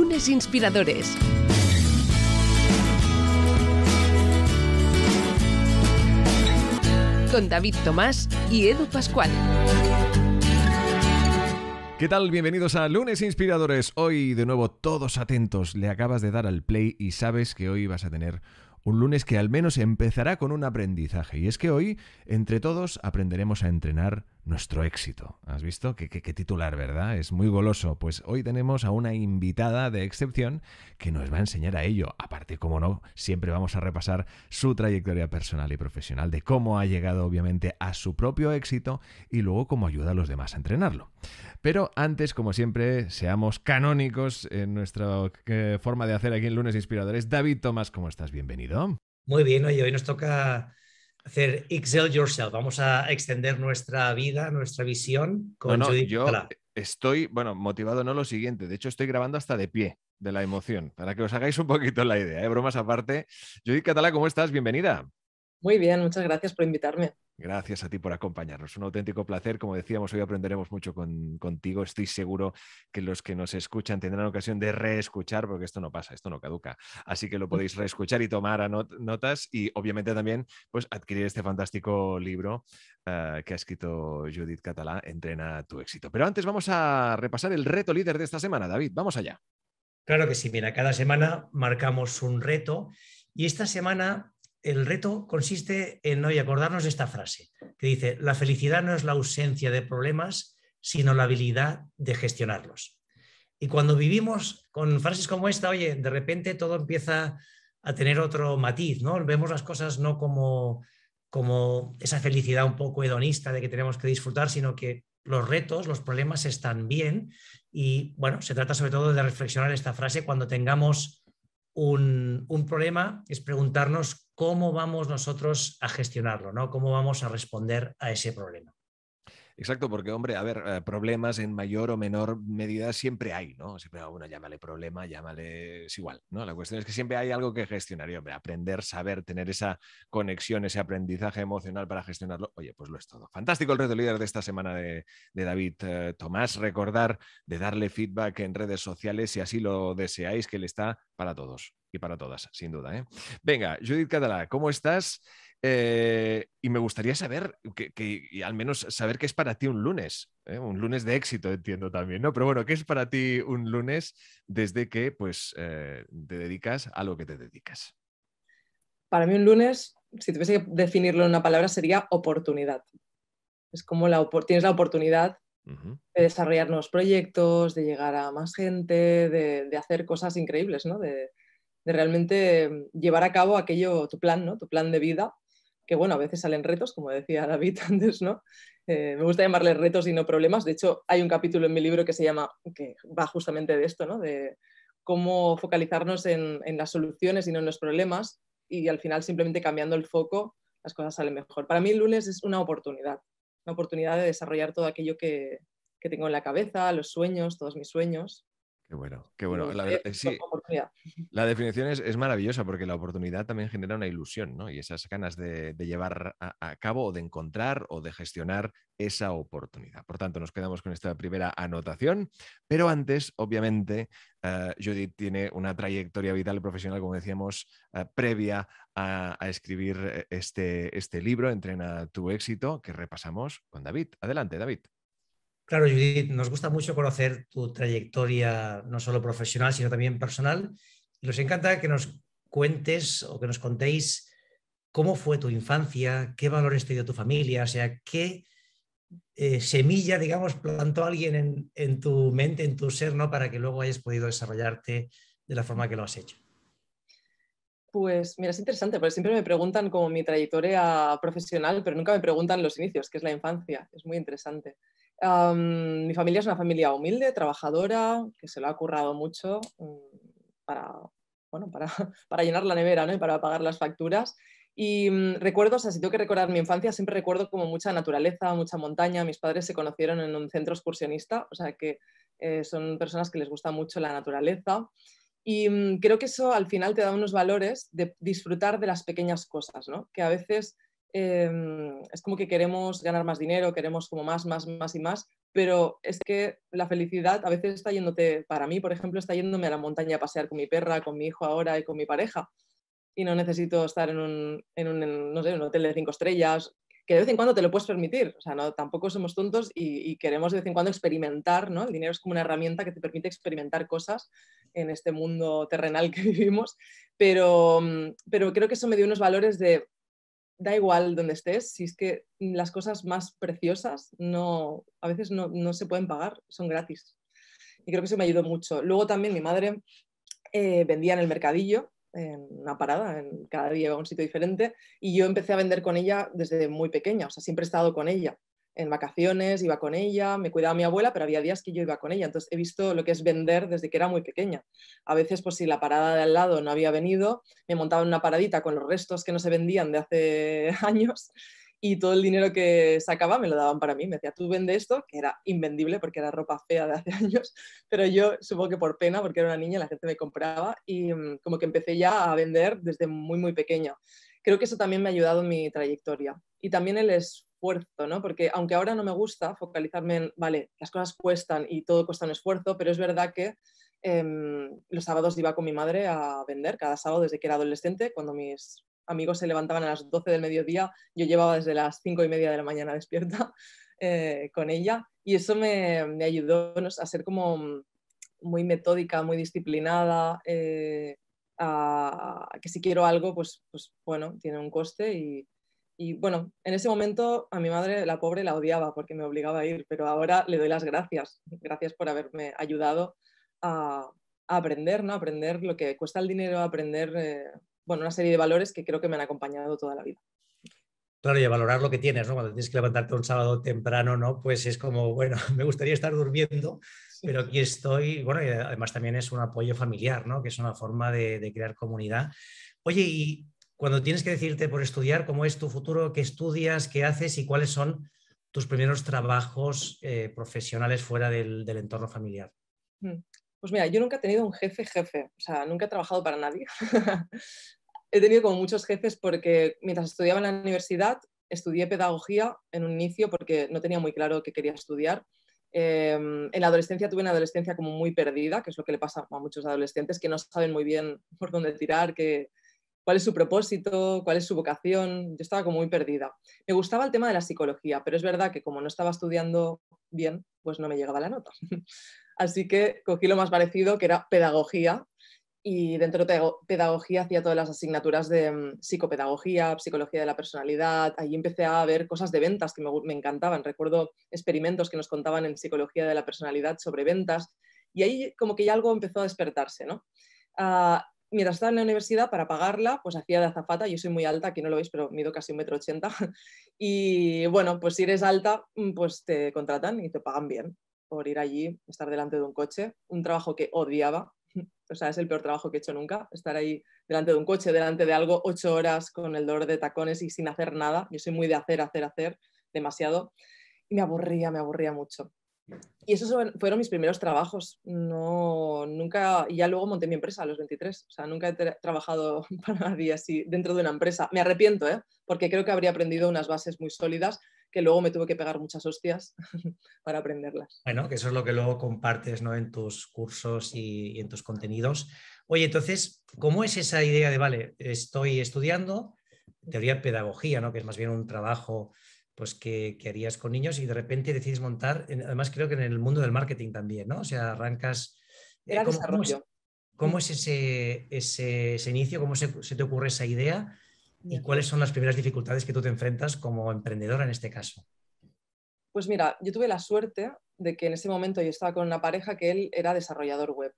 Lunes Inspiradores. Con David Tomás y Edu Pascual. ¿Qué tal? Bienvenidos a Lunes Inspiradores. Hoy de nuevo todos atentos. Le acabas de dar al play y sabes que hoy vas a tener un lunes que al menos empezará con un aprendizaje. Y es que hoy, entre todos, aprenderemos a entrenar nuestro éxito. ¿Has visto? ¿Qué, qué, titular, ¿verdad? Es muy goloso. Pues hoy tenemos a una invitada de excepción que nos va a enseñar a ello. Aparte, como no, siempre vamos a repasar su trayectoria personal y profesional, de cómo ha llegado, obviamente, a su propio éxito y luego cómo ayuda a los demás a entrenarlo. Pero antes, como siempre, seamos canónicos en nuestra eh, forma de hacer aquí en Lunes Inspiradores. David Tomás, ¿cómo estás? Bienvenido. Muy bien, oye, hoy nos toca hacer Excel Yourself. Vamos a extender nuestra vida, nuestra visión con Judith yo Estoy, bueno, motivado no lo siguiente. De hecho, estoy grabando hasta de pie de la emoción, para que os hagáis un poquito la idea. ¿eh? Bromas aparte. Judith Catalá, ¿cómo estás? Bienvenida. Muy bien, muchas gracias por invitarme. Gracias a ti por acompañarnos. Un auténtico placer. Como decíamos, hoy aprenderemos mucho contigo. Estoy seguro que los que nos escuchan tendrán ocasión de reescuchar, porque esto no pasa, esto no caduca. Así que lo podéis reescuchar y tomar notas y obviamente también pues, adquirir este fantástico libro eh, que ha escrito Judith Catalá, Entrena tu éxito. Pero antes vamos a repasar el reto líder de esta semana. David, vamos allá. Claro que sí. Mira, cada semana marcamos un reto y esta semana el reto consiste en hoy acordarnos de esta frase que dice, la felicidad no es la ausencia de problemas, sino la habilidad de gestionarlos. Y cuando vivimos con frases como esta, oye, de repente todo empieza a tener otro matiz, ¿no? Vemos las cosas no como, como esa felicidad un poco hedonista de que tenemos que disfrutar, sino que los retos, los problemas están bien. Y bueno, se trata sobre todo de reflexionar esta frase cuando tengamos un, problema es preguntarnos cómo vamos nosotros a gestionarlo, ¿no? cómo vamos a responder a ese problema. Exacto, porque, hombre, a ver, eh, problemas en mayor o menor medida siempre hay, ¿no? Siempre, ah, bueno, llámale problema, llámale, es igual, ¿no? La cuestión es que siempre hay algo que gestionar y, hombre, aprender, saber, tener esa conexión, ese aprendizaje emocional para gestionarlo, oye, pues lo es todo. Fantástico el reto líder de esta semana de, David eh, Tomás. Recordar de darle feedback en redes sociales si así lo deseáis, que le está para todos y para todas, sin duda. ¿eh? Venga, Judith Catalá, ¿cómo estás? Eh, y me gustaría saber, que, y al menos saber qué es para ti un lunes, ¿eh? un lunes de éxito, entiendo también, ¿no? Pero bueno, ¿qué es para ti un lunes desde que pues, eh, te dedicas a lo que te dedicas? Para mí un lunes, si tuviese que definirlo en una palabra, sería oportunidad. Es como la, tienes la oportunidad de desarrollar nuevos proyectos, de llegar a más gente, de, hacer cosas increíbles, ¿no? De, de realmente llevar a cabo aquello, tu plan, ¿no? Tu plan de vida que bueno, a veces salen retos, como decía David antes, ¿no? Eh, me gusta llamarles retos y no problemas. De hecho, hay un capítulo en mi libro que se llama, que va justamente de esto, ¿no? De cómo focalizarnos en, las soluciones y no en los problemas. Y al final, simplemente cambiando el foco, las cosas salen mejor. Para mí, el Lunes es una oportunidad, una oportunidad de desarrollar todo aquello que, que tengo en la cabeza, los sueños, todos mis sueños. Qué bueno, qué bueno. Eh, la, definición es, maravillosa porque la oportunidad también genera una ilusión, ¿no? Y esas ganas de, llevar a, cabo o de encontrar o de gestionar esa oportunidad. Por tanto, nos quedamos con esta primera anotación, pero antes, obviamente, eh, Judith tiene una trayectoria vital y profesional, como decíamos, eh, previa a, escribir este, este libro, Entrena tu éxito, que repasamos con David. Adelante, David. Claro, Judith, nos gusta mucho conocer tu trayectoria, no solo profesional, sino también personal. nos encanta que nos cuentes o que nos contéis cómo fue tu infancia, qué valores te dio tu familia, o sea, qué eh, semilla, digamos, plantó alguien en, tu mente, en tu ser, ¿no? Para que luego hayas podido desarrollarte de la forma que lo has hecho. Pues mira, es interesante, porque siempre me preguntan como mi trayectoria profesional, pero nunca me preguntan los inicios, que es la infancia. Es muy interesante mi familia es una familia humilde, trabajadora, que se lo ha currado mucho mm, para, bueno, para, para, llenar la nevera ¿no? y para pagar las facturas. Y mm, recuerdo, o sea, si tengo que recordar mi infancia, siempre recuerdo como mucha naturaleza, mucha montaña. Mis padres se conocieron en un centro excursionista, o sea que eh, son personas que les gusta mucho la naturaleza. Y mm, creo que eso al final te da unos valores de disfrutar de las pequeñas cosas, ¿no? que a veces Em, es como que queremos ganar más dinero, queremos como más, más, más y más, pero es que la felicidad a veces está yéndote, para mí, por ejemplo, está yéndome a la montaña a pasear con mi perra, con mi hijo ahora y con mi pareja. Y no necesito estar en un, hotel de cinco estrellas, que de vez en cuando te lo puedes permitir. O sea, no, tampoco somos tontos y, y queremos de vez en cuando experimentar, ¿no? El dinero es como una herramienta que te permite experimentar cosas en este mundo terrenal que vivimos. Pero, mm, pero creo que eso me dio unos valores de da igual donde estés, si es que las cosas más preciosas no, a veces no, se pueden pagar, son gratis. Y creo que eso me ayudó mucho. Luego también mi madre eh, vendía en el mercadillo, en una parada, en, cada día iba a un sitio diferente, y yo empecé a vender con ella desde muy pequeña, o sea, siempre he estado con ella en vacaciones, iba con ella, me cuidaba mi abuela, pero había días que yo iba con ella. Entonces he visto lo que es vender desde que era muy pequeña. A veces, pues si la parada de al lado no había venido, me montaba una paradita con los restos que no se vendían de hace años y todo el dinero que sacaba me lo daban para mí. Me decía, tú vende esto, que era invendible porque era ropa fea de hace años, pero yo supongo que por pena, porque era una niña, la gente me compraba y mm, como que empecé ya a vender desde muy, muy pequeña. Creo que eso también me ha ayudado en mi trayectoria. Y también el, es, esfuerzo, Porque aunque ahora no me gusta focalizarme en, vale, las cosas cuestan y todo cuesta un esfuerzo, pero es verdad que em, los sábados iba con mi madre a vender, cada sábado desde que era adolescente, cuando mis amigos se levantaban a las 12 del mediodía, yo llevaba desde las 5 y media de la mañana despierta eh, con ella y eso me, ayudó a ser como muy metódica, muy disciplinada, eh, que si quiero algo, pues, pues bueno, tiene un coste y, y bueno, en ese momento a mi madre, la pobre, la odiaba porque me obligaba a ir, pero ahora le doy las gracias. Gracias por haberme ayudado a, aprender, ¿no? Aprender lo que cuesta el dinero, aprender, eh, bueno, una serie de valores que creo que me han acompañado toda la vida. Claro, y valorar lo que tienes, ¿no? Cuando tienes que levantarte un sábado temprano, ¿no? Pues es como, bueno, me gustaría estar durmiendo, pero aquí estoy. Bueno, y además también es un apoyo familiar, ¿no? Que es una forma de crear comunidad. Oye, y cuando tienes que decirte por estudiar, cómo es tu futuro, qué estudias, qué haces y cuáles son tus primeros trabajos eh, profesionales fuera del, entorno familiar. Mm. Pues mira, yo nunca he tenido un jefe jefe, o sea, nunca he trabajado para nadie. he tenido como muchos jefes porque mientras estudiaba en la universidad estudié pedagogía en un inicio porque no tenía muy claro qué quería estudiar. Em, en la adolescencia tuve una adolescencia como muy perdida, que es lo que le pasa a muchos adolescentes que no saben muy bien por dónde tirar, que cuál es su propósito, cuál es su vocación. Yo estaba como muy perdida. Me gustaba el tema de la psicología, pero es verdad que como no estaba estudiando bien, pues no me llegaba la nota. Así que cogí lo más parecido, que era pedagogía, y dentro de pedagogía hacía todas las asignaturas de mm, psicopedagogía, psicología de la personalidad. ahí empecé a ver cosas de ventas que me, encantaban. Recuerdo experimentos que nos contaban en psicología de la personalidad sobre ventas. Y ahí como que ya algo empezó a despertarse, ¿no? Ah, mientras estaba en la universidad, para pagarla, pues hacía de azafata. Yo soy muy alta, aquí no lo veis, pero mido casi un metro ochenta. Y bueno, pues si eres alta, mm, pues te contratan y te pagan bien por ir allí, estar delante de un coche. Un trabajo que odiaba. O sea, es el peor trabajo que he hecho nunca, estar ahí delante de un coche, delante de algo, ocho horas con el dolor de tacones y sin hacer nada. Yo soy muy de hacer, hacer, hacer, demasiado. Y me aburría, me aburría mucho. Y esos fueron mis primeros trabajos. No, nunca, y ya luego monté mi empresa a los 23. O sea, nunca he trabajado para nadie así dentro de una empresa. Me arrepiento, ¿eh? porque creo que habría aprendido unas bases muy sólidas que luego me tuve que pegar muchas hostias para aprenderlas. Bueno, que eso es lo que luego compartes en tus cursos y, en tus contenidos. Oye, entonces, ¿cómo es esa idea de, vale, estoy estudiando teoría de pedagogía, ¿no? que es más bien un trabajo pues que, harías con niños y de repente decides montar, además creo que en el mundo del marketing también, ¿no? O sea, arrancas... Era eh, ¿cómo, desarrollo. ¿Cómo es, ese, ese, inicio? ¿Cómo se, te ocurre esa idea? ¿Y cuáles son las primeras dificultades que tú te enfrentas como emprendedora en este caso? Pues mira, yo tuve la suerte de que en ese momento yo estaba con una pareja que él era desarrollador web.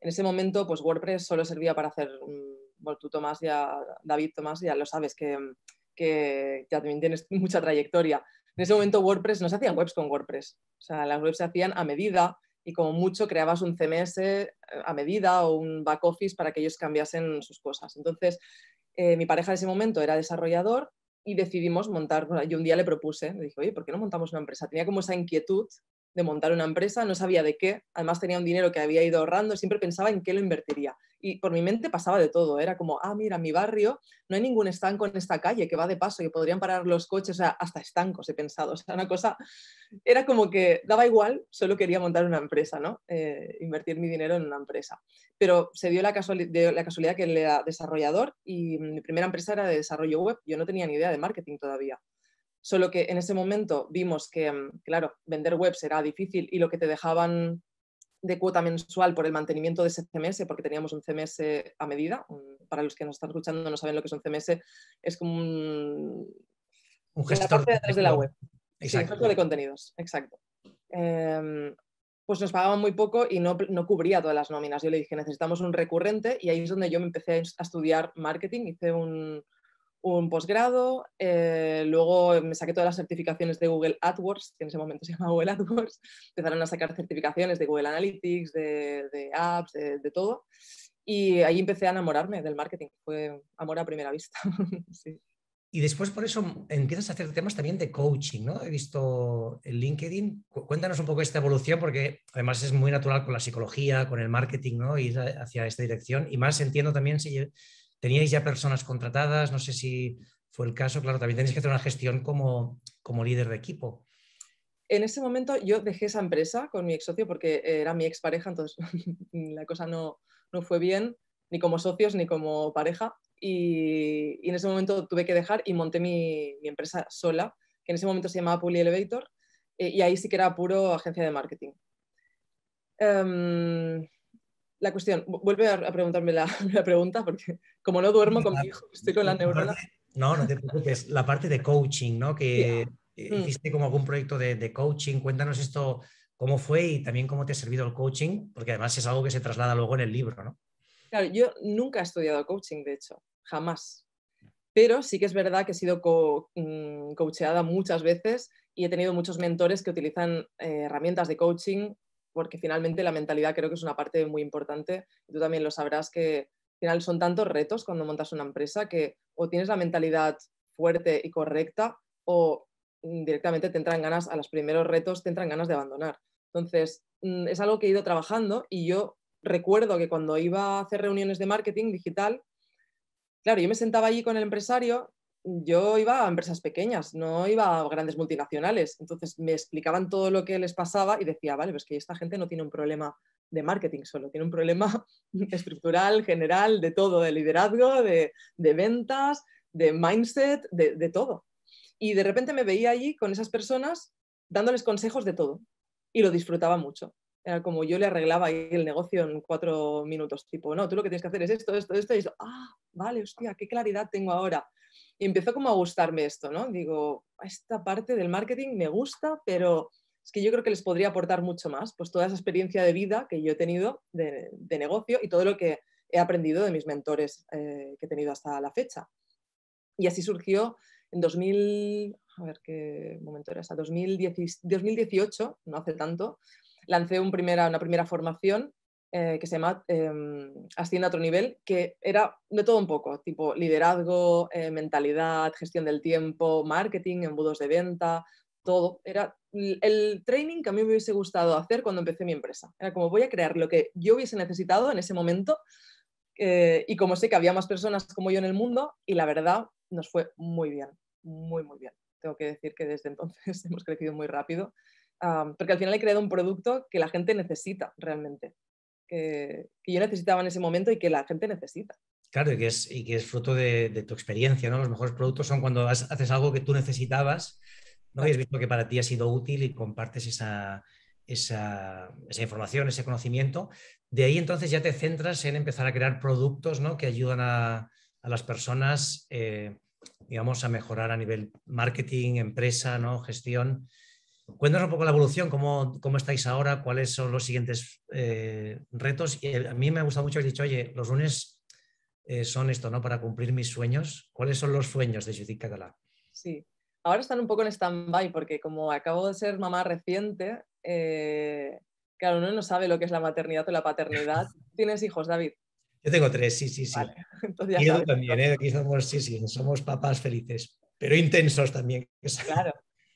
En ese momento, pues WordPress solo servía para hacer, mm, bueno, tú Tomás ya, David Tomás ya lo sabes, que mm, que también tienes mucha trayectoria. En ese momento WordPress no se hacían webs con WordPress, o sea, las webs se hacían a medida y como mucho creabas un CMS eh, a medida o un back office para que ellos cambiasen sus cosas. Entonces, eh, mi pareja en ese momento era desarrollador y decidimos montar, yo un día le propuse, le dije, oye, ¿por qué no montamos una empresa? Tenía como esa inquietud de montar una empresa, no sabía de qué, además tenía un dinero que había ido ahorrando, siempre pensaba en qué lo invertiría. Y por mi mente pasaba de todo, era como, ah, mira, mi barrio, no hay ningún estanco en esta calle que va de paso, que podrían parar los coches, o sea, hasta estancos he pensado, o sea, una cosa, era como que daba igual, solo quería montar una empresa, ¿no? Eh, invertir mi dinero en una empresa. Pero se dio la, la casualidad que él era desarrollador y mi primera empresa era de desarrollo web, yo no tenía ni idea de marketing todavía. Solo que en ese momento vimos que, mm, claro, vender web era difícil y lo que te dejaban de cuota mensual por el mantenimiento de ese CMS, porque teníamos un CMS a medida. Para los que nos están escuchando no saben lo que es un CMS, es como un, gestor de, la web. de contenidos, exacto. Em, pues nos pagaban muy poco y no, no, cubría todas las nóminas. Yo le dije, necesitamos un recurrente y ahí es donde yo me empecé a estudiar marketing. Hice un, un posgrado, eh, luego me saqué todas las certificaciones de Google AdWords, que en ese momento se llamaba Google AdWords, empezaron a sacar certificaciones de Google Analytics, de, apps, de, todo, y ahí empecé a enamorarme del marketing, fue amor a primera vista. Y después por eso empiezas a hacer temas también de coaching, ¿no? He visto el LinkedIn. Cuéntanos un poco esta evolución, porque además es muy natural con la psicología, con el marketing, ¿no? Ir hacia esta dirección. Y más entiendo también si ¿Teníais ya personas contratadas? No sé si fue el caso. Claro, también tenéis que hacer una gestión como, como líder de equipo. En ese momento yo dejé esa empresa con mi ex socio porque era mi expareja, entonces la cosa no, no fue bien, ni como socios ni como pareja. Y, en ese momento tuve que dejar y monté mi, empresa sola, que en ese momento se llamaba Puli Elevator, eh, y ahí sí que era puro agencia de marketing. Em, la cuestión, vuelve a, preguntarme la, pregunta, porque como no duermo con mi hijo, estoy con la neurona. No, no te preocupes, la parte de coaching, ¿no? Que eh, mm. hiciste como algún proyecto de, coaching, cuéntanos esto, cómo fue y también cómo te ha servido el coaching, porque además es algo que se traslada luego en el libro, ¿no? Claro, yo nunca he estudiado coaching, de hecho, jamás. Pero sí que es verdad que he sido co mm, coacheada muchas veces y he tenido muchos mentores que utilizan eh, herramientas de coaching porque finalmente la mentalidad creo que es una parte muy importante. Tú también lo sabrás que al final son tantos retos cuando montas una empresa que o tienes la mentalidad fuerte y correcta o mm, directamente te entran ganas, a los primeros retos te entran ganas de abandonar. Entonces, mm, es algo que he ido trabajando y yo recuerdo que cuando iba a hacer reuniones de marketing digital, claro, yo me sentaba allí con el empresario yo iba a empresas pequeñas, no iba a grandes multinacionales. Entonces me explicaban todo lo que les pasaba y decía, vale, pues que esta gente no tiene un problema de marketing solo, tiene un problema estructural, general, de todo, de liderazgo, de, ventas, de mindset, de, todo. Y de repente me veía allí con esas personas dándoles consejos de todo y lo disfrutaba mucho era como yo le arreglaba ahí el negocio en cuatro minutos, tipo, no, tú lo que tienes que hacer es esto, esto, esto, y eso. ah, vale, hostia, qué claridad tengo ahora. Y empezó como a gustarme esto, ¿no? Digo, esta parte del marketing me gusta, pero es que yo creo que les podría aportar mucho más, pues toda esa experiencia de vida que yo he tenido de, negocio y todo lo que he aprendido de mis mentores eh, que he tenido hasta la fecha. Y así surgió en 2000, a ver qué momento era, hasta 2018, no hace tanto, lancé una primera formación eh, que se llama em, Asciende a otro nivel, que era de todo un poco, tipo liderazgo, eh, mentalidad, gestión del tiempo, marketing, embudos de venta, todo. Era el training que a mí me hubiese gustado hacer cuando empecé mi empresa. Era como voy a crear lo que yo hubiese necesitado en ese momento eh, y como sé que había más personas como yo en el mundo y la verdad nos fue muy bien, muy, muy bien. Tengo que decir que desde entonces hemos crecido muy rápido. porque al final he creado un producto que la gente necesita realmente que, yo necesitaba en ese momento y que la gente necesita. Claro, y que es, y que es fruto de, tu experiencia, ¿no? Los mejores productos son cuando haces algo que tú necesitabas, ¿no? Y has visto que para ti ha sido útil y compartes esa, información, ese conocimiento. De ahí entonces ya te centras en empezar a crear productos, ¿no? Que ayudan a, las personas, eh, digamos, a mejorar a nivel marketing, empresa, ¿no? Gestión. Cuéntanos un poco la evolución, cómo, estáis ahora, cuáles son los siguientes eh, retos. Y eh, a mí me ha gustado mucho que dicho, oye, los lunes eh, son esto, ¿no? Para cumplir mis sueños. ¿Cuáles son los sueños de Judith Catalá? Sí, ahora están un poco en stand-by porque como acabo de ser mamá reciente, claro, uno no sabe lo que es la maternidad o la paternidad. ¿Tienes hijos, David? Yo tengo tres, sí, sí, sí. también, ¿eh? aquí somos, sí, sí, somos papás felices, pero intensos también. Claro,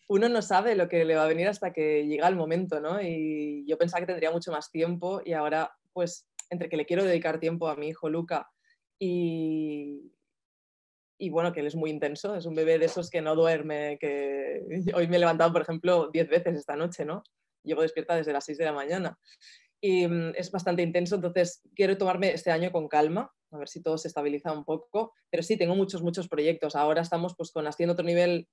uno no sabe lo que le va a venir hasta que llega el momento, ¿no? Y yo pensaba que tendría mucho más tiempo y ahora, pues, entre que le quiero dedicar tiempo a mi hijo Luca y, y bueno, que él es muy intenso, es un bebé de esos que no duerme, que hoy me he levantado, por ejemplo, 10 veces esta noche, ¿no? Llevo despierta desde las 6 de la mañana y mm, es bastante intenso, entonces quiero tomarme este año con calma, a ver si todo se estabiliza un poco, pero sí, tengo muchos, muchos proyectos. Ahora estamos pues con Haciendo Otro Nivel,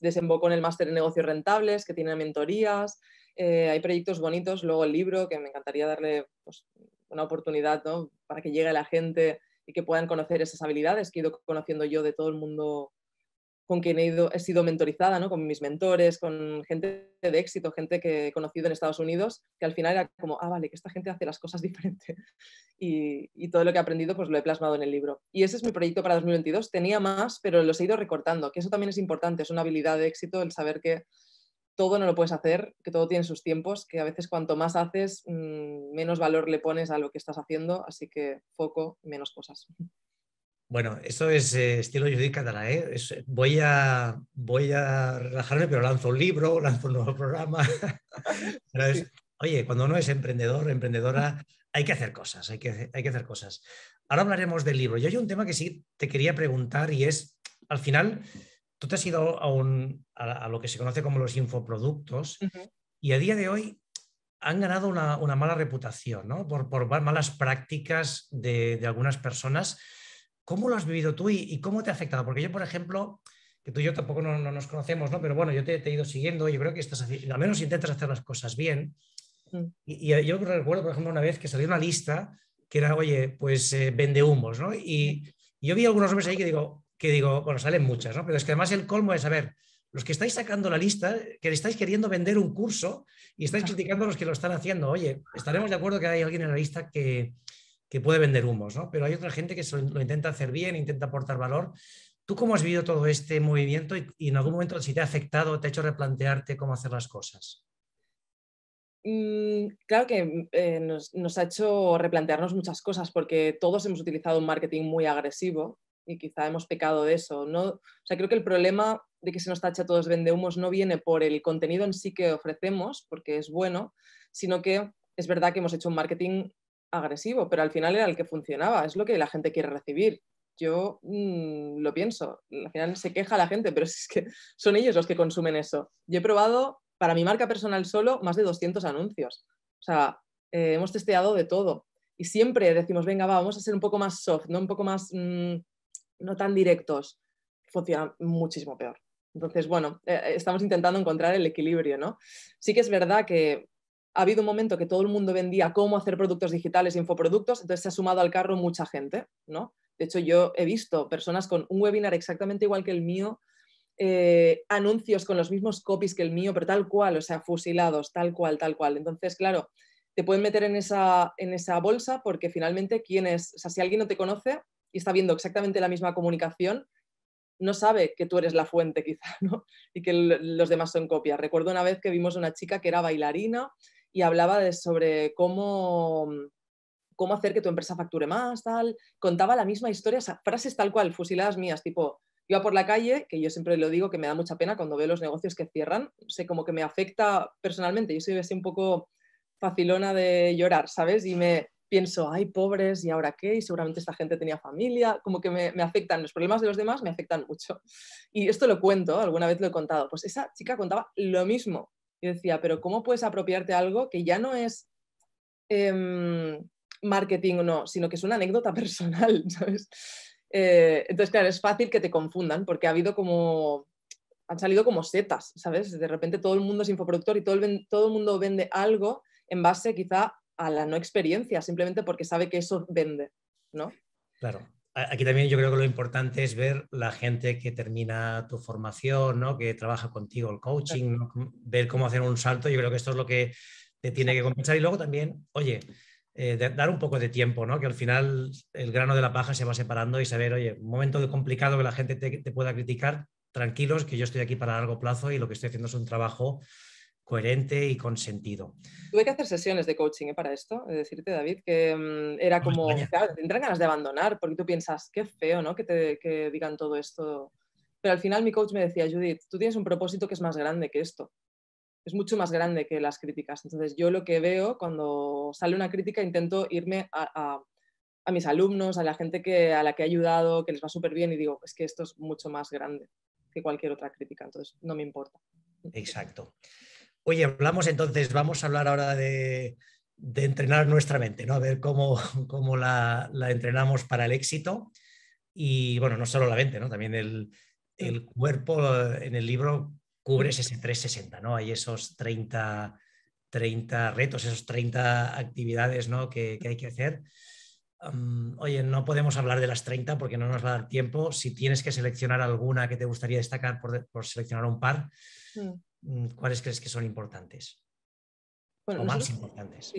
Desembocó en el máster en negocios rentables, que tiene mentorías, eh, hay proyectos bonitos, luego el libro, que me encantaría darle pues, una oportunidad para que llegue a la gente y que puedan conocer esas habilidades que he ido conociendo yo de todo el mundo con quien he, sido mentorizada, ¿no? con mis mentores, con gente de éxito, gente que he conocido en Estados Unidos, que al final era como, ah, vale, que esta gente hace las cosas diferente. Y, todo lo que he aprendido pues lo he plasmado en el libro. Y ese es mi proyecto para 2022. Tenía más, pero los he ido recortando, que eso también es importante, es una habilidad de éxito el saber que todo no lo puedes hacer, que todo tiene sus tiempos, que a veces cuanto más haces, mm, menos valor le pones a lo que estás haciendo, así que foco, menos cosas. Bueno, esto es eh, estilo Judith Catalá. ¿eh? Eh, voy, a, voy a relajarme, pero lanzo un libro, lanzo un nuevo programa. oye, cuando uno es emprendedor, emprendedora, hay que hacer cosas, hay que, hay que hacer cosas. Ahora hablaremos del libro. Yo hay un tema que sí te quería preguntar y es, al final, tú te has ido a, lo que se conoce como los infoproductos y a día de hoy han ganado una, mala reputación ¿no? por, por, malas prácticas de, de algunas personas ¿Cómo lo has vivido tú y, cómo te ha afectado? Porque yo, por ejemplo, que tú y yo tampoco nos conocemos, Pero bueno, yo te, he ido siguiendo, yo creo que estás, al menos intentas hacer las cosas bien. Mm. Y, yo recuerdo, por ejemplo, una vez que salió una lista que era, oye, pues eh, vende humos, ¿no? Y, yo vi algunos hombres ahí que digo, que digo, bueno, salen muchas, ¿no? Pero es que además el colmo es, a ver, los que estáis sacando la lista, que le estáis queriendo vender un curso y estáis criticando a los que lo están haciendo. Oye, estaremos de acuerdo que hay alguien en la lista que, que puede vender humos, ¿no? Pero hay otra gente que lo intenta hacer bien, intenta aportar valor. ¿Tú cómo has vivido todo este movimiento y, en algún momento si te ha afectado, te ha hecho replantearte cómo hacer las cosas? Mm, claro que mm, eh, nos, ha hecho replantearnos muchas cosas porque todos hemos utilizado un marketing muy agresivo y quizá hemos pecado de eso. ¿no? O sea, creo que el problema de que se nos tacha todos humos no viene por el contenido en sí que ofrecemos, porque es bueno, sino que es verdad que hemos hecho un marketing agresivo, pero al final era el que funcionaba, es lo que la gente quiere recibir. Yo mm, lo pienso, al final se queja la gente, pero es que son ellos los que consumen eso. Yo he probado para mi marca personal solo más de 200 anuncios. O sea, eh, hemos testeado de todo y siempre decimos, venga, vamos a ser un poco más soft, ¿no? un poco más, mm, no tan directos. Funciona muchísimo peor. Entonces, bueno, eh, eh, estamos intentando encontrar el equilibrio, ¿no? Sí que es verdad que ha habido un momento que todo el mundo vendía cómo hacer productos digitales, e infoproductos, entonces se ha sumado al carro mucha gente, ¿no? De hecho, yo he visto personas con un webinar exactamente igual que el mío, eh, anuncios con los mismos copies que el mío, pero tal cual, o sea, fusilados, tal cual, tal cual. Entonces, claro, te pueden meter en esa, en esa bolsa porque finalmente, O sea, si alguien no te conoce y está viendo exactamente la misma comunicación, no sabe que tú eres la fuente quizá, ¿no? Y que los demás son copias. Recuerdo una vez que vimos a una chica que era bailarina, y hablaba de, sobre cómo, cómo hacer que tu empresa facture más, tal. Contaba la misma historia, frases tal cual, fusiladas mías, tipo, yo por la calle, que yo siempre lo digo que me da mucha pena cuando veo los negocios que cierran, sé como que me afecta personalmente, yo soy así un poco facilona de llorar, ¿sabes? Y me pienso, ay, pobres, ¿y ahora qué? Y seguramente esta gente tenía familia, como que me, me afectan, los problemas de los demás me afectan mucho. Y esto lo cuento, alguna vez lo he contado, pues esa chica contaba lo mismo, yo decía, pero ¿cómo puedes apropiarte algo que ya no es em, marketing o no, sino que es una anécdota personal, ¿sabes? Eh, entonces, claro, es fácil que te confundan porque ha habido como, han salido como setas, ¿sabes? De repente todo el mundo es infoproductor y todo el, todo el mundo vende algo en base quizá a la no experiencia, simplemente porque sabe que eso vende, ¿no? Claro aquí también yo creo que lo importante es ver la gente que termina tu formación, que trabaja contigo el coaching, ver cómo hacer un salto. Yo creo que esto es lo que te tiene que compensar. Y luego también, oye, eh, dar un poco de tiempo, ¿no? que al final el grano de la paja se va separando y saber, oye, un momento complicado que la gente te pueda criticar, tranquilos, que yo estoy aquí para largo plazo y lo que estoy haciendo es un trabajo coherente y con sentido. Tuve que hacer sesiones de coaching ¿eh? para esto, decirte, David, que mm, era como, claro, ganas de abandonar, porque tú piensas, qué feo, ¿no? Que te digan todo esto. Pero al final mi coach me decía, Judith, tú tienes un propósito que es más grande que esto. Es mucho más grande que las críticas. Entonces yo lo que veo cuando sale una crítica, intento irme a, a mis alumnos, a la gente que, a la que he ayudado, que les va súper bien, y digo, es que esto es mucho más grande que cualquier otra crítica. Entonces no me importa. Exacto. Oye, hablamos entonces, vamos a hablar ahora de, entrenar nuestra mente, ¿no? A ver cómo, cómo la, entrenamos para el éxito. Y bueno, no solo la mente, ¿no? También el, mm. el cuerpo eh, en el libro cubres ese 360, ¿no? Hay esos 30, 30 retos, esos 30 actividades ¿no? que, hay que hacer. oye, no podemos hablar de las 30 porque no nos va a dar tiempo. Si tienes que seleccionar alguna que te gustaría destacar por, seleccionar un par, mm. Mm, ¿cuáles crees que son importantes? Bueno, o más importantes.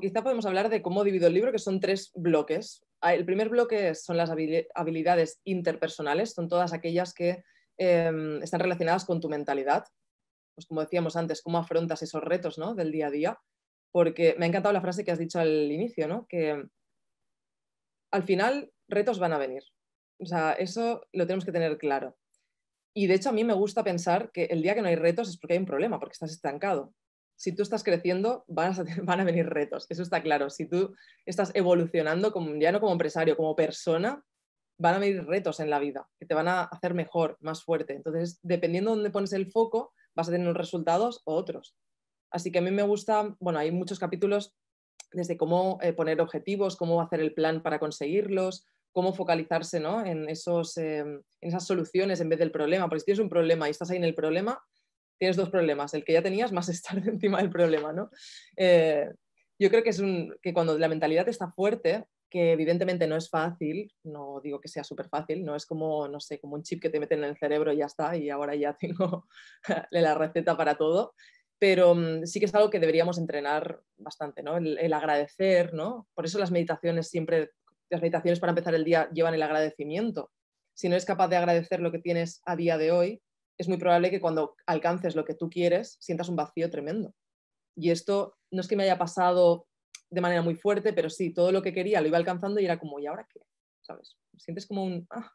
quizá podemos hablar de cómo divido el libro, que son tres bloques. Ah, el primer bloque son las habilidades interpersonales, son todas aquellas que em, están relacionadas con tu mentalidad. Pues como decíamos antes, cómo afrontas esos retos del día a día. Porque me ha encantado la frase que has dicho al inicio, que al final retos van a venir. O sea, eso lo tenemos que tener claro. Y de hecho a mí me gusta pensar que el día que no hay retos es porque hay un problema, porque estás estancado. Si tú estás creciendo, van a, venir retos, eso está claro. Si tú estás evolucionando, como, ya no como empresario, como persona, van a venir retos en la vida que te van a hacer mejor, más fuerte. Entonces, dependiendo de dónde pones el foco, vas a tener unos resultados u otros. Así que a mí me gusta, bueno, hay muchos capítulos desde cómo eh, poner objetivos, cómo hacer el plan para conseguirlos, cómo focalizarse en, esos, em, en esas soluciones en vez del problema. Porque si tienes un problema y estás ahí en el problema, tienes dos problemas. El que ya tenías más estar encima del problema. ¿no? Eh, yo creo que, es un, que cuando la mentalidad está fuerte, que evidentemente no es fácil, no digo que sea súper fácil, no es como, no sé, como un chip que te meten en el cerebro y ya está, y ahora ya tengo la receta para todo, pero mm, sí que es algo que deberíamos entrenar bastante, ¿no? El, el agradecer, ¿no? Por eso las meditaciones siempre las meditaciones para empezar el día llevan el agradecimiento. Si no eres capaz de agradecer lo que tienes a día de hoy, es muy probable que cuando alcances lo que tú quieres sientas un vacío tremendo. Y esto no es que me haya pasado de manera muy fuerte, pero sí, todo lo que quería lo iba alcanzando y era como, ¿y ahora qué? ¿Sabes? Sientes como un, ah,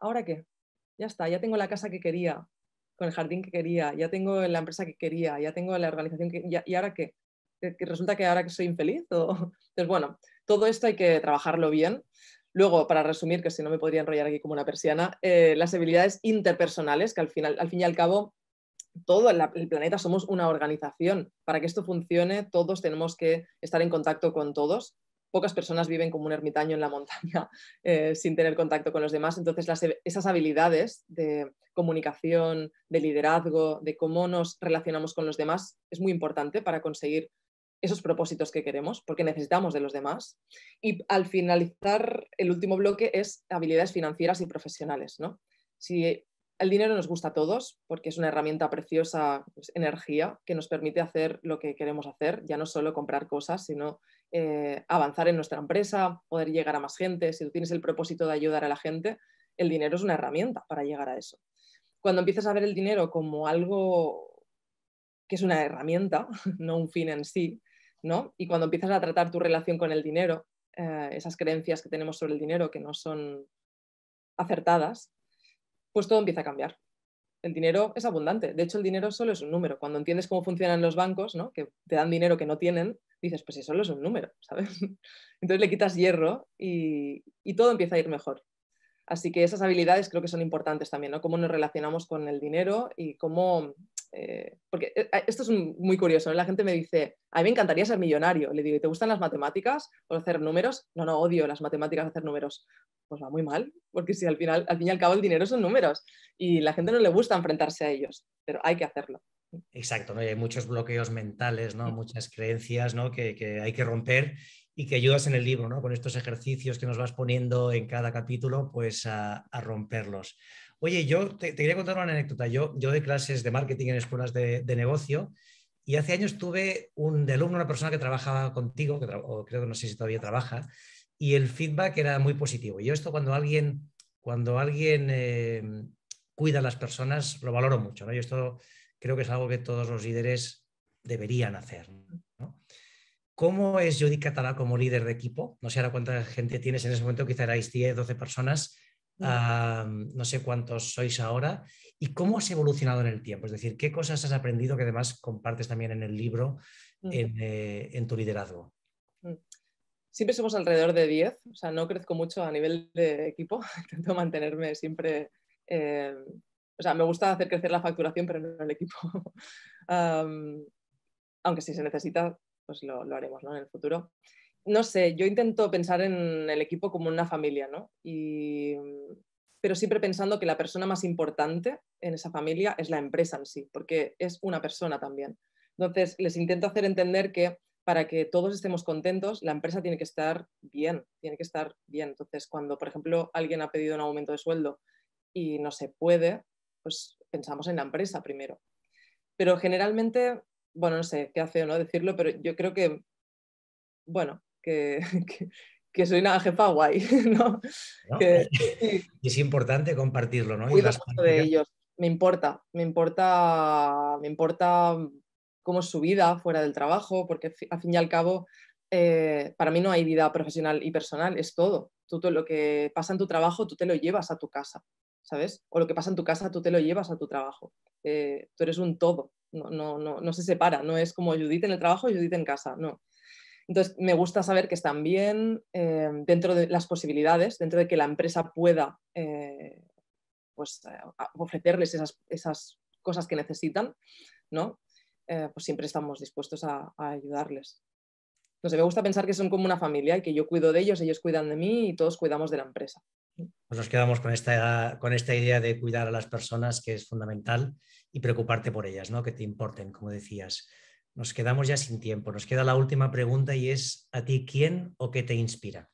¿ahora qué? Ya está, ya tengo la casa que quería, con el jardín que quería, ya tengo la empresa que quería, ya tengo la organización que... ¿Y ahora qué? ¿Que, resulta que ahora que soy infeliz? O... Entonces, bueno, todo esto hay que trabajarlo bien. Luego, para resumir, que si no me podría enrollar aquí como una persiana, eh, las habilidades interpersonales, que al, final, al fin y al cabo todo el, planeta somos una organización. Para que esto funcione, todos tenemos que estar en contacto con todos. Pocas personas viven como un ermitaño en la montaña eh, sin tener contacto con los demás. Entonces, esas habilidades de comunicación, de liderazgo, de cómo nos relacionamos con los demás, es muy importante para conseguir esos propósitos que queremos, porque necesitamos de los demás. Y al finalizar, el último bloque es habilidades financieras y profesionales. ¿no? Si el dinero nos gusta a todos, porque es una herramienta preciosa, pues, energía, que nos permite hacer lo que queremos hacer, ya no solo comprar cosas, sino eh, avanzar en nuestra empresa, poder llegar a más gente. Si tú tienes el propósito de ayudar a la gente, el dinero es una herramienta para llegar a eso. Cuando empiezas a ver el dinero como algo que es una herramienta, no un fin en sí, y cuando empiezas a tratar tu relación con el dinero, eh, esas creencias que tenemos sobre el dinero que no son acertadas, pues todo empieza a cambiar. El dinero es abundante. De hecho, el dinero solo es un número. Cuando entiendes cómo funcionan los bancos, que te dan dinero que no tienen, dices, pues si solo es un número, ¿sabes? Entonces le quitas hierro y, todo empieza a ir mejor. Así que esas habilidades creo que son importantes también, ¿no? Cómo nos relacionamos con el dinero y cómo eh, porque eh, esto es muy curioso, la gente me dice, a mí me encantaría ser millonario, le digo, te gustan las matemáticas o hacer números? No, no, odio las matemáticas, hacer números. Pues va muy mal, porque si al final, al fin y al cabo el dinero son números y la gente no le gusta enfrentarse a ellos, pero hay que hacerlo. Exacto, hay muchos bloqueos mentales, ¿no? Mm. Muchas creencias, ¿no? Que, hay que romper y que ayudas en el libro, ¿no? Con estos ejercicios que nos vas poniendo en cada capítulo, pues a romperlos. Oye, yo te, quería contar una anécdota. Yo, doy clases de marketing en escuelas de, negocio y hace años tuve un de alumno, una persona que trabajaba contigo, que o creo que no sé si todavía trabaja, y el feedback era muy positivo. Yo esto cuando alguien, cuando alguien eh, cuida a las personas, lo valoro mucho. ¿no? Yo esto creo que es algo que todos los líderes deberían hacer. ¿no? ¿Cómo es Judy Catalá como líder de equipo? No sé ahora cuánta gente tienes en ese momento, quizá erais 10, 12 personas. Mm, no sé cuántos sois ahora, y cómo has evolucionado en el tiempo. Es decir, qué cosas has aprendido que además compartes también en el libro, eh, en, tu liderazgo. Mm. Siempre somos alrededor de 10, o sea, no crezco mucho a nivel de equipo, intento mantenerme siempre, eh, o sea, me gusta hacer crecer la facturación, pero no el equipo. aunque si se necesita, pues lo, haremos en el futuro no sé, yo intento pensar en el equipo como una familia, ¿no? Y, pero siempre pensando que la persona más importante en esa familia es la empresa en sí, porque es una persona también. Entonces, les intento hacer entender que para que todos estemos contentos, la empresa tiene que estar bien, tiene que estar bien. Entonces, cuando, por ejemplo, alguien ha pedido un aumento de sueldo y no se puede, pues pensamos en la empresa primero. Pero generalmente, bueno, no sé qué hace o no decirlo, pero yo creo que, bueno, que, soy una jefa guay, ¿no? es importante compartirlo, ¿no? de ellos, me importa, me importa, me importa cómo es su vida fuera del trabajo, porque a fin y al cabo, eh, para mí no hay vida profesional y personal, es todo. todo lo que pasa en tu trabajo, tú te lo llevas a tu casa, ¿sabes? O lo que pasa en tu casa, tú te lo llevas a tu trabajo. Eh, tú eres un todo, no, no, no, no se separa, no es como Judith en el trabajo, Judith en casa, no. Entonces, me gusta saber que están bien eh, dentro de las posibilidades, dentro de que la empresa pueda eh, pues, eh, ofrecerles esas, cosas que necesitan, ¿no? pues siempre estamos dispuestos a, ayudarles. No me gusta pensar que son como una familia y que yo cuido de ellos, ellos cuidan de mí y todos cuidamos de la empresa. Pues nos quedamos con esta, con esta idea de cuidar a las personas, que es fundamental, y preocuparte por ellas, ¿no? que te importen, como decías. Nos quedamos ya sin tiempo. Nos queda la última pregunta y es, ¿a ti quién o qué te inspira?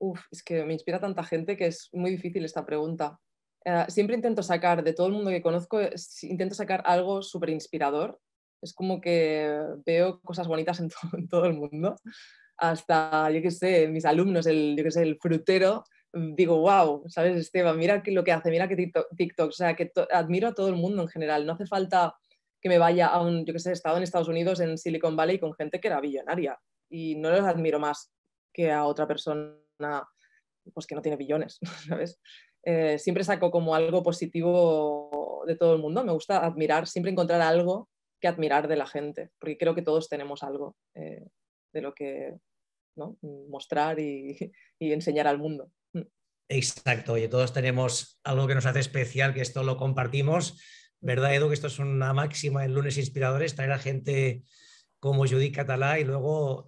Uf, es que me inspira tanta gente que es muy difícil esta pregunta. Eh, siempre intento sacar, de todo el mundo que conozco, eh, intento sacar algo súper inspirador. Es como que veo cosas bonitas en, todo el mundo. Hasta, yo qué sé, mis alumnos, el, yo qué sé, el frutero, mm, digo, wow, ¿sabes, Esteban? Mira lo que hace, mira qué TikTok. O sea, que admiro a todo el mundo en general. No hace falta que me vaya a un, yo que sé, he estado en Estados Unidos, en Silicon Valley, con gente que era billonaria y no los admiro más que a otra persona pues que no tiene billones, ¿sabes? Eh, siempre saco como algo positivo de todo el mundo, me gusta admirar, siempre encontrar algo que admirar de la gente, porque creo que todos tenemos algo eh, de lo que mostrar y, y enseñar al mundo. Exacto, oye, todos tenemos algo que nos hace especial, que esto lo compartimos ¿verdad, Edu? Que esto es una máxima en lunes inspiradores, traer a gente como Judith Catalá y luego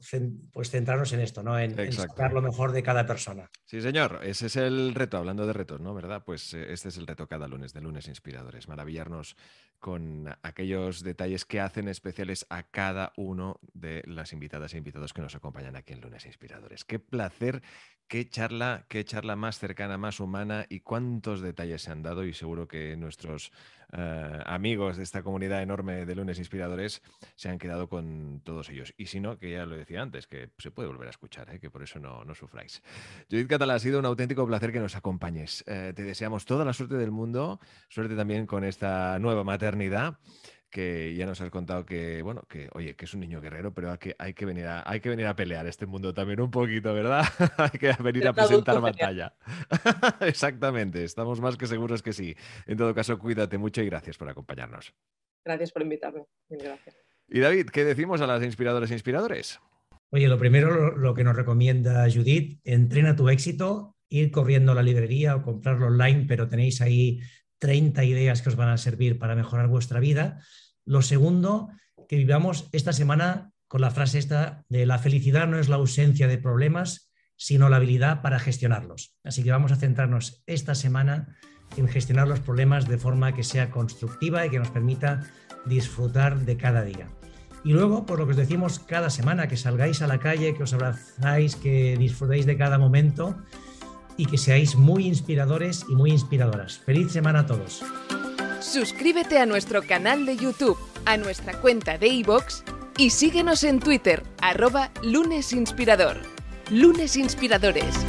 pues centrarnos en esto, ¿no? En, en, sacar lo mejor de cada persona. Sí, señor, ese es el reto, hablando de retos, ¿no? ¿Verdad? Pues eh, este es el reto cada lunes, de lunes inspiradores, maravillarnos con aquellos detalles que hacen especiales a cada uno de las invitadas e invitados que nos acompañan aquí en Lunes Inspiradores. Qué placer, qué charla, qué charla más cercana, más humana y cuántos detalles se han dado y seguro que nuestros eh, amigos de esta comunidad enorme de lunes inspiradores se han quedado con todos ellos. Y si no, que ya lo decía antes, que se puede volver a escuchar, ¿eh? que por eso no, no sufráis. Judith Catalá, ha sido un auténtico placer que nos acompañes. Eh, te deseamos toda la suerte del mundo, suerte también con esta nueva maternidad que ya nos has contado que, bueno, que oye, que es un niño guerrero, pero hay que, hay que, venir, a, hay que venir a pelear este mundo también un poquito, ¿verdad? hay que venir a presentar batalla. Exactamente, estamos más que seguros que sí. En todo caso, cuídate mucho y gracias por acompañarnos. Gracias por invitarme. Y David, ¿qué decimos a las inspiradoras e inspiradores? Oye, lo primero, lo, que nos recomienda Judith, entrena tu éxito ir corriendo a la librería o comprarlo online, pero tenéis ahí 30 ideas que os van a servir para mejorar vuestra vida. Lo segundo, que vivamos esta semana con la frase esta de la felicidad no es la ausencia de problemas, sino la habilidad para gestionarlos. Así que vamos a centrarnos esta semana en gestionar los problemas de forma que sea constructiva y que nos permita disfrutar de cada día. Y luego, por lo que os decimos cada semana, que salgáis a la calle, que os abrazáis, que disfrutéis de cada momento y que seáis muy inspiradores y muy inspiradoras. Feliz semana a todos. Suscríbete a nuestro canal de YouTube, a nuestra cuenta de iVoox y síguenos en Twitter, arroba lunesinspirador. Lunes Inspiradores.